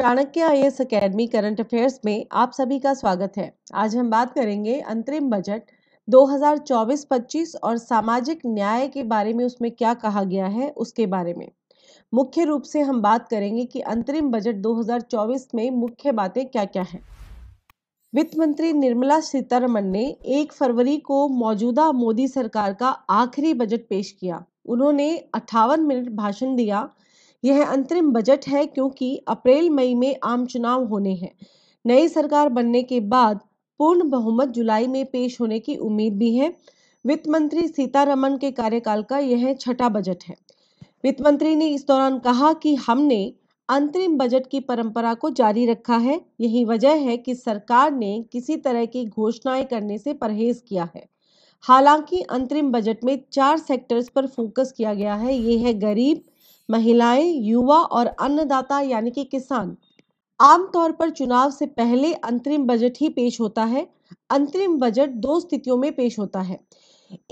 Chanakya IAS academy current affairs में आप सभी का स्वागत है आज हम बात करेंगे अंतरिम बजट 2024-25 और सामाजिक न्याय के बारे में उसमें क्या कहा गया है उसके बारे में मुख्य रूप से हम बात करेंगे कि अंतरिम बजट 2024 में मुख्य बातें क्या क्या हैं वित्त मंत्री निर्मला सीतारमन ने 1 फरवरी को मौजूदा मोदी सरकार का आखिरी बजट पेश किया उन्होंने अट्ठावन मिनट भाषण दिया यह अंतरिम बजट है क्योंकि अप्रैल मई में आम चुनाव होने हैं नई सरकार बनने के बाद पूर्ण बहुमत जुलाई में पेश होने की उम्मीद भी है वित्त मंत्री सीतारमन के कार्यकाल का यह छठा बजट है वित्त मंत्री ने इस दौरान कहा कि हमने अंतरिम बजट की परंपरा को जारी रखा है यही वजह है कि सरकार ने किसी तरह की घोषणाएं करने से परहेज किया है हालांकि अंतरिम बजट में चार सेक्टर्स पर फोकस किया गया है ये है गरीब महिलाएं युवा और अन्नदाता यानी कि किसान आमतौर पर चुनाव से पहले अंतरिम बजट ही पेश होता है अंतरिम बजट दो स्थितियों में पेश होता है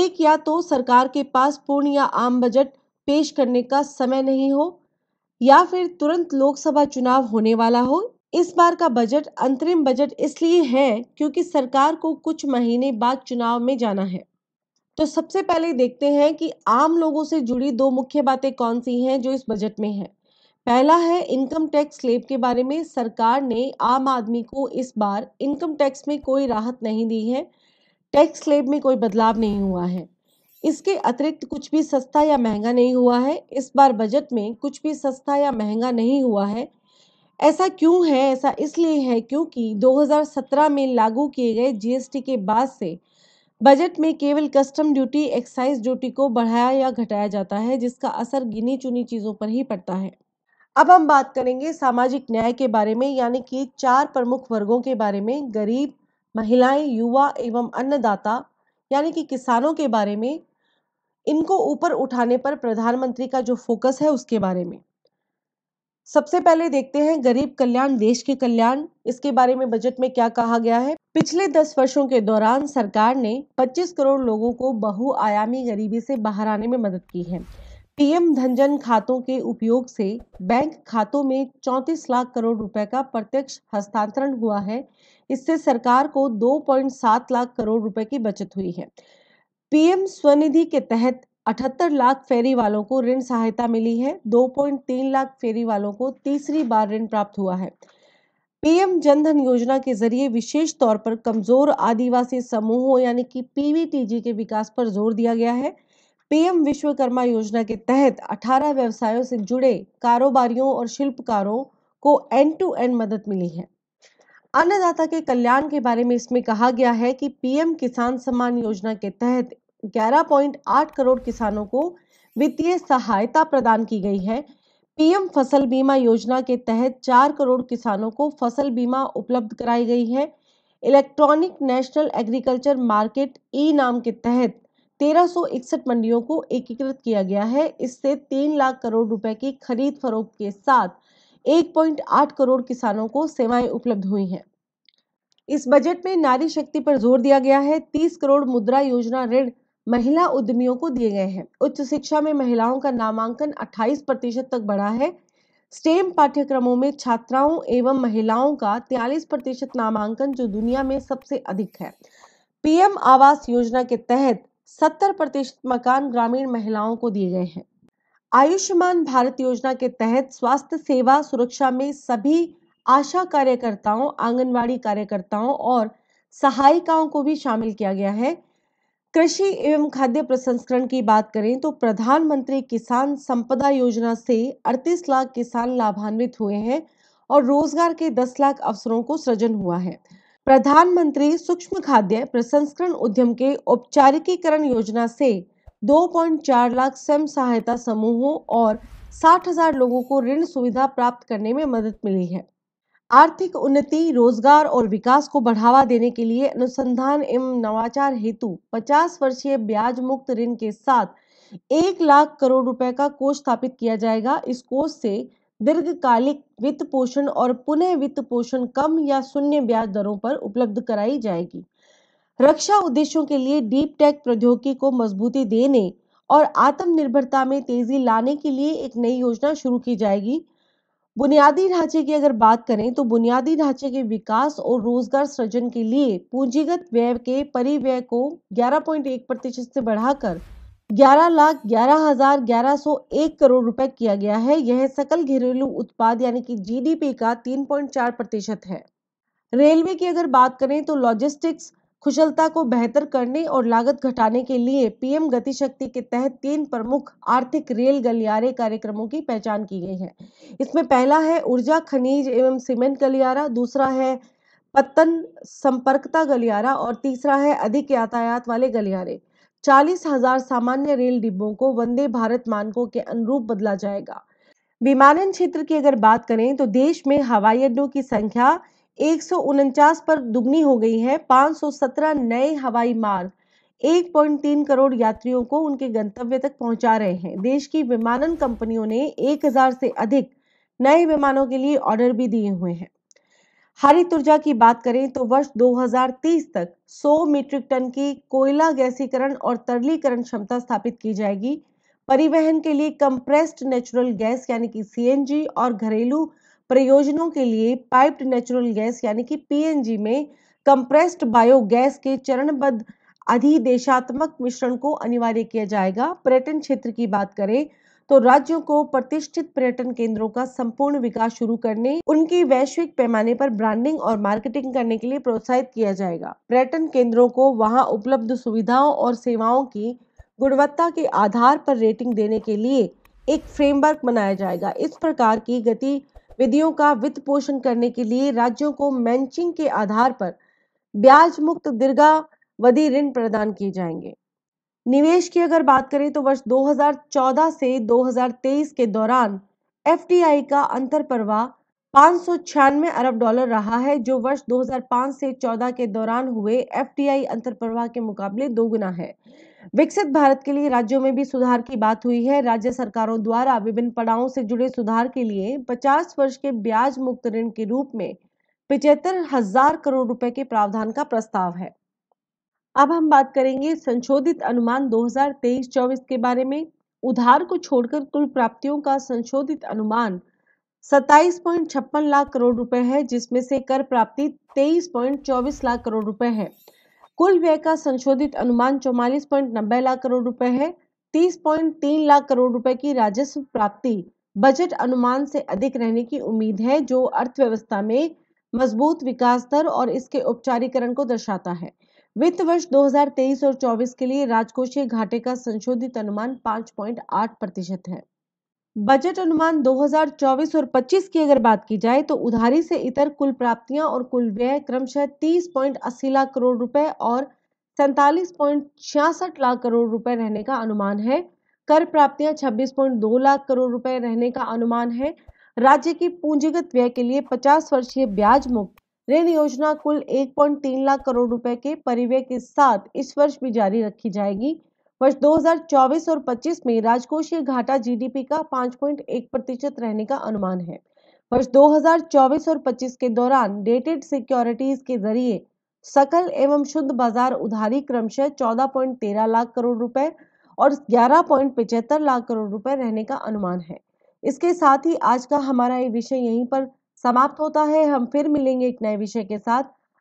एक या तो सरकार के पास पूर्ण या आम बजट पेश करने का समय नहीं हो या फिर तुरंत लोकसभा चुनाव होने वाला हो इस बार का बजट अंतरिम बजट इसलिए है क्योंकि सरकार को कुछ महीने बाद चुनाव में जाना है तो सबसे पहले देखते हैं कि आम लोगों से जुड़ी दो मुख्य बातें कौन सी हैं जो इस बजट में है पहला है इनकम टैक्स स्लेब के बारे में सरकार ने आम आदमी को इस बार इनकम टैक्स में कोई राहत नहीं दी है टैक्स स्लेब में कोई बदलाव नहीं हुआ है इसके अतिरिक्त कुछ भी सस्ता या महंगा नहीं हुआ है इस बार बजट में कुछ भी सस्ता या महंगा नहीं हुआ है ऐसा क्यों है ऐसा इसलिए है क्योंकि 2017 में लागू किए गए जीएसटी के बाद से बजट में केवल कस्टम ड्यूटी एक्साइज ड्यूटी को बढ़ाया या घटाया जाता है जिसका असर गिनी चुनी चीज़ों पर ही पड़ता है अब हम बात करेंगे सामाजिक न्याय के बारे में यानी कि चार प्रमुख वर्गों के बारे में गरीब महिलाएं युवा एवं अन्नदाता यानी कि किसानों के बारे में इनको ऊपर उठाने पर प्रधानमंत्री का जो फोकस है उसके बारे में सबसे पहले देखते हैं गरीब कल्याण देश के कल्याण इसके बारे में बजट में क्या कहा गया है पिछले दस वर्षों के दौरान सरकार ने 25 करोड़ लोगों को बहुआयामी गरीबी से बाहर आने में मदद की है पीएम धनजन खातों के उपयोग से बैंक खातों में 34 लाख करोड़ रुपए का प्रत्यक्ष हस्तांतरण हुआ है इससे सरकार को 2.7 लाख करोड़ रुपए की बचत हुई है पीएम स्वनिधि के तहत अठहत्तर लाख फेरी वालों को ऋण सहायता मिली है 2.3 लाख फेरी वालों को तीसरी बार ऋण प्राप्त हुआ है पीएम जनधन योजना के जरिए विशेष तौर पर कमजोर आदिवासी समूहों यानी कि पीवीटीजी के विकास पर जोर दिया गया है पीएम विश्वकर्मा योजना के तहत 18 व्यवसायों से जुड़े कारोबारियों और शिल्पकारों को एंड टू एंड मदद मिली है अन्नदाता के कल्याण के बारे में इसमें कहा गया है कि पीएम किसान सम्मान योजना के तहत 11.8 करोड़ किसानों को वित्तीय सहायता प्रदान की गई है पीएम फसल बीमा योजना के तहत चार करोड़ किसानों को फसल बीमा उपलब्ध कराई गई है electronic national agriculture market e NAM के तहत तेरह मंडियों को एकीकृत किया गया है इससे तीन लाख करोड़ रुपए की खरीद फरोख्त के साथ 1.8 करोड़ किसानों को सेवाएं उपलब्ध हुई हैं इस बजट में नारी शक्ति पर जोर दिया गया है 30 करोड़ मुद्रा योजना ऋण महिला उद्यमियों को दिए गए हैं उच्च शिक्षा में महिलाओं का नामांकन 28 प्रतिशत तक बढ़ा है स्टेम पाठ्यक्रमों में छात्राओं एवं महिलाओं का 43 प्रतिशत नामांकन जो दुनिया में सबसे अधिक है पीएम आवास योजना के तहत 70 प्रतिशत मकान ग्रामीण महिलाओं को दिए गए हैं आयुष्मान भारत योजना के तहत स्वास्थ्य सेवा सुरक्षा में सभी आशा कार्यकर्ताओं आंगनवाड़ी कार्यकर्ताओं और सहायिकाओं को भी शामिल किया गया है कृषि एवं खाद्य प्रसंस्करण की बात करें तो प्रधानमंत्री किसान संपदा योजना से 38 लाख किसान लाभान्वित हुए हैं और रोजगार के 10 लाख अवसरों को सृजन हुआ है प्रधानमंत्री सूक्ष्म खाद्य प्रसंस्करण उद्यम के औपचारिकीकरण योजना से 2.4 लाख स्वयं सहायता समूहों और साठ हजार लोगों को ऋण सुविधा प्राप्त करने में मदद मिली है आर्थिक उन्नति रोजगार और विकास को बढ़ावा देने के लिए अनुसंधान एवं नवाचार हेतु 50 वर्षीय ब्याज मुक्त ऋण के साथ एक लाख करोड़ रुपए का कोष स्थापित किया जाएगा इस कोष से दीर्घकालिक वित्त पोषण और पुनः वित्त पोषण कम या शून्य ब्याज दरों पर उपलब्ध कराई जाएगी रक्षा उद्देश्यों के लिए डीप टेक प्रौद्योगिकी को मजबूती देने और आत्मनिर्भरता में तेजी लाने के लिए एक नई योजना शुरू की जाएगी बुनियादी ढांचे की अगर बात करें तो बुनियादी ढांचे के विकास और रोजगार सृजन के लिए पूंजीगत व्यय के परिव्यय को 11.1 प्रतिशत से बढ़ाकर ग्यारह लाख ग्यारह हजार ग्यारह सौ एक करोड़ रुपए किया गया है यह सकल घरेलू उत्पाद यानी कि जीडीपी का 3.4 प्रतिशत है रेलवे की अगर बात करें तो लॉजिस्टिक्स कुशलता को बेहतर करने और लागत घटाने के लिए पीएम गति शक्ति के तहत तीन प्रमुख आर्थिक रेल गलियारे कार्यक्रमों की पहचान की गई है इसमें पहला है ऊर्जा खनिज एवं सीमेंट गलियारा दूसरा है पत्तन संपर्कता गलियारा और तीसरा है अधिक यातायात वाले गलियारे चालीस हजार सामान्य रेल डिब्बों को वंदे भारत मानकों के अनुरूप बदला जाएगा विमानन क्षेत्र की अगर बात करें तो देश में हवाई अड्डों की संख्या एक पर दुगनी हो गई है 517 नए हवाई मार्ग 1.3 करोड़ यात्रियों को उनके गंतव्य तक पहुंचा रहे हैं देश की विमानन कंपनियों ने 1000 से अधिक नए विमानों के लिए ऑर्डर भी दिए हुए हैं हरित ऊर्जा की बात करें तो वर्ष 2030 तक 100 मीट्रिक टन की कोयला गैसीकरण और तरलीकरण क्षमता स्थापित की जाएगी परिवहन के लिए कंप्रेस्ड नेचुरल गैस यानी कि सीएनजी और घरेलू प्रयोजनों के लिए पाइप्ड नेचुरल गैस यानी कि पीएनजी में कंप्रेस्ड बायोगैस के चरणबद्ध अधिदेशात्मक मिश्रण को अनिवार्य किया जाएगा पर्यटन क्षेत्र की बात करें तो राज्यों को प्रतिष्ठित पर्यटन केंद्रों का संपूर्ण विकास शुरू करने उनकी वैश्विक पैमाने पर ब्रांडिंग और मार्केटिंग करने के लिए प्रोत्साहित किया जाएगा पर्यटन केंद्रों को वहां उपलब्ध सुविधाओं और सेवाओं की गुणवत्ता के आधार पर रेटिंग देने के लिए एक फ्रेमवर्क बनाया जाएगा इस प्रकार की गति विधियों का वित्त पोषण करने के लिए राज्यों को मैचिंग के आधार पर ब्याज मुक्त दीर्घावधि ऋण प्रदान किए जाएंगे निवेश की अगर बात करें तो वर्ष 2014 से 2023 के दौरान एफ का अंतर प्रवाह पाँच अरब डॉलर रहा है जो वर्ष 2005 से 14 के दौरान हुए एफ अंतर प्रवाह के मुकाबले दोगुना है विकसित भारत के लिए राज्यों में भी सुधार की बात हुई है राज्य सरकारों द्वारा विभिन्न पड़ावों से जुड़े सुधार के लिए 50 वर्ष के ब्याज मुक्त ऋण के रूप में पिछहत्तर हजार करोड़ रुपए के प्रावधान का प्रस्ताव है अब हम बात करेंगे संशोधित अनुमान 2023-24 के बारे में उधार को छोड़कर कुल प्राप्तियों का संशोधित अनुमान सत्ताईस लाख करोड़ रुपए है जिसमें से कर प्राप्ति तेईस लाख करोड़ रुपए है कुल व्यय का संशोधित अनुमान चौवालीस पॉइंट नब्बे लाख करोड़ रुपए है तीस पॉइंट तीन लाख करोड़ रुपए की राजस्व प्राप्ति बजट अनुमान से अधिक रहने की उम्मीद है जो अर्थव्यवस्था में मजबूत विकास दर और इसके उपचारीकरण को दर्शाता है वित्त वर्ष 2023 और 24 के लिए राजकोषीय घाटे का संशोधित अनुमान 5.8 प्रतिशत है बजट अनुमान 2024 और 25 की अगर बात की जाए तो उधारी से इतर कुल प्राप्तियां और कुल व्यय क्रमशः अस्सी लाख करोड़ रुपए और सैंतालीस लाख करोड़ रुपए रहने का अनुमान है कर प्राप्तियां 26.2 लाख करोड़ रुपए रहने का अनुमान है राज्य की पूंजीगत व्यय के लिए 50 वर्षीय ब्याज मुक्त ऋण योजना कुल 1.3 लाख करोड़ रुपए के परिव्यय के साथ इस वर्ष भी जारी रखी जाएगी वर्ष 2024 और 25 में राजकोषीय घाटा जीडीपी का 5.1 प्रतिशत रहने का अनुमान है वर्ष 2024 और 25 के दौरान डेटेड सिक्योरिटीज के जरिए सकल एवं शुद्ध बाजार उधारी क्रमशः 14.13 लाख करोड़ रुपए और 11.75 लाख करोड़ रुपए रहने का अनुमान है इसके साथ ही आज का हमारा ये विषय यहीं पर समाप्त होता है हम फिर मिलेंगे एक नए विषय के साथ